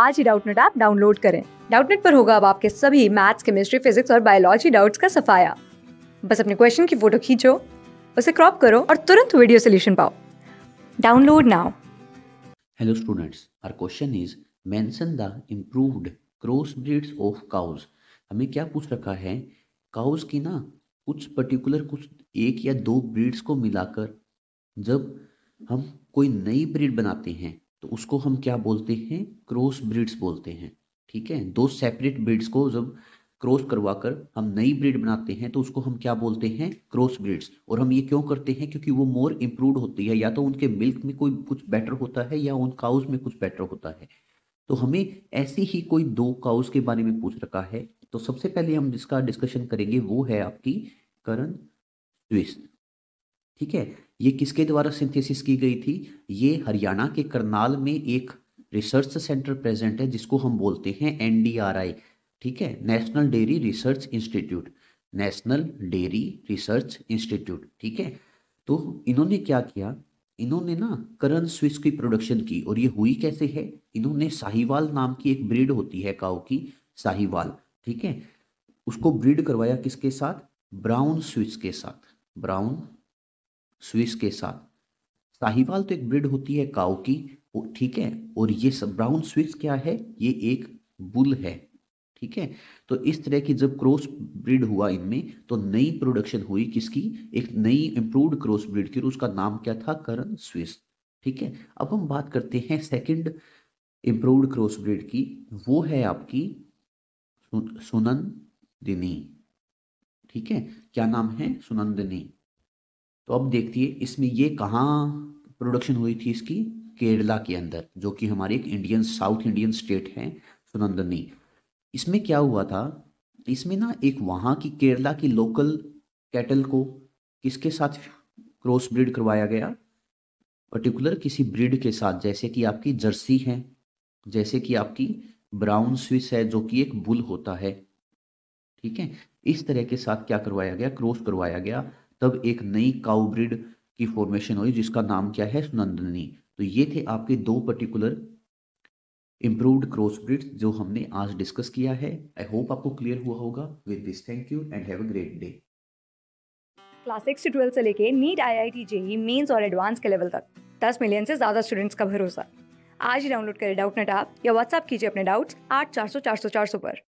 आज ही Doubtnut app download करें डाउटनेट पर होगा अब आपके सभी मैथ्स केमिस्ट्री फिजिक्स और बायोलॉजी डाउट्स का सफाया बस अपने क्वेश्चन की फोटो खींचो उसे क्रॉप करो और तुरंत वीडियो सोल्यूशन पाओ download now hello students our question is mention the improved cross breeds of cows हमें क्या पूछ रखा है काउज की ना कुछ पर्टिकुलर कुछ एक या दो ब्रीड्स को मिलाकर जब हम कोई नई ब्रीड बनाते हैं तो उसको हम क्या बोलते हैं क्रॉस ब्रीड्स बोलते हैं ठीक है दो सेपरेट ब्रीड्स को जब क्रॉस करवा कर हम नई ब्रीड बनाते हैं तो उसको हम क्या बोलते हैं क्रॉस ब्रीड्स और हम ये क्यों करते हैं क्योंकि वो मोर इम्प्रूवड होती है या तो उनके मिल्क में कोई कुछ बेटर होता है या उन काउज में कुछ बेटर होता है तो हमें ऐसी ही कोई दो काउज के बारे में पूछ रखा है तो सबसे पहले हम जिसका डिस्कशन करेंगे वो है आपकी करण स्विस ठीक है ये किसके द्वारा सिंथेसिस की गई थी ये हरियाणा के करनाल में एक रिसर्च सेंटर प्रेजेंट है जिसको हम बोलते हैं एन ठीक है national dairy research institute national dairy research institute ठीक है तो इन्होंने क्या किया इन्होंने ना करण स्विस की प्रोडक्शन की और ये हुई कैसे है इन्होंने साहिवाल नाम की एक ब्रीड होती है काउ की साहिवाल ठीक है उसको ब्रीड करवाया किसके साथ ब्राउन स्विस के साथ ब्राउन स्विस के साथ साहिवाल तो एक ब्रिड होती है काउ की ठीक है और ये सब ब्राउन स्विस क्या है ये एक बुल है ठीक है तो इस तरह की जब क्रॉस ब्रिड हुआ इनमें तो नई प्रोडक्शन हुई किसकी एक नई इंप्रूव क्रॉस ब्रिड की उसका नाम क्या था करण स्विस ठीक है अब हम बात करते हैं सेकंड इंप्रूव क्रॉस ब्रिड की वो है आपकी सुनंदिनी ठीक है क्या नाम है सुनंदिनी तो अब देखती है इसमें ये कहाँ प्रोडक्शन हुई थी इसकी केरला के अंदर जो कि हमारे एक इंडियन साउथ इंडियन स्टेट है सुनंदनी इसमें क्या हुआ था इसमें ना एक वहाँ की केरला की लोकल कैटल को किसके साथ क्रॉस ब्रीड करवाया गया पर्टिकुलर किसी ब्रीड के साथ जैसे कि आपकी जर्सी है जैसे कि आपकी ब्राउन स्विस है जो कि एक बुल होता है ठीक है इस तरह के साथ क्या करवाया गया क्रॉस करवाया गया तब एक नई काउब्रिड की फॉर्मेशन हुई जिसका नाम क्या है सुनंदनी तो ये थे आपके दो पर्टिकुलर इम्प्रूव्ड क्रॉस ब्रिड जो हमने आज डिस्कस किया है आई होप आपको क्लियर हुआ होगा with this thank you and have a great day class six से ट्वेल्थ से लेके NEET I I T JEE mains और एडवांस के लेवल तक दस मिलियन से ज़्यादा स्टूडेंट्स का भरोसा आज ही डाउनलोड करें डाउट नेट आप या व्हाट्सअप कीजिए अपने डाउट्स आठ चार सौ चार सौ चार सौ पर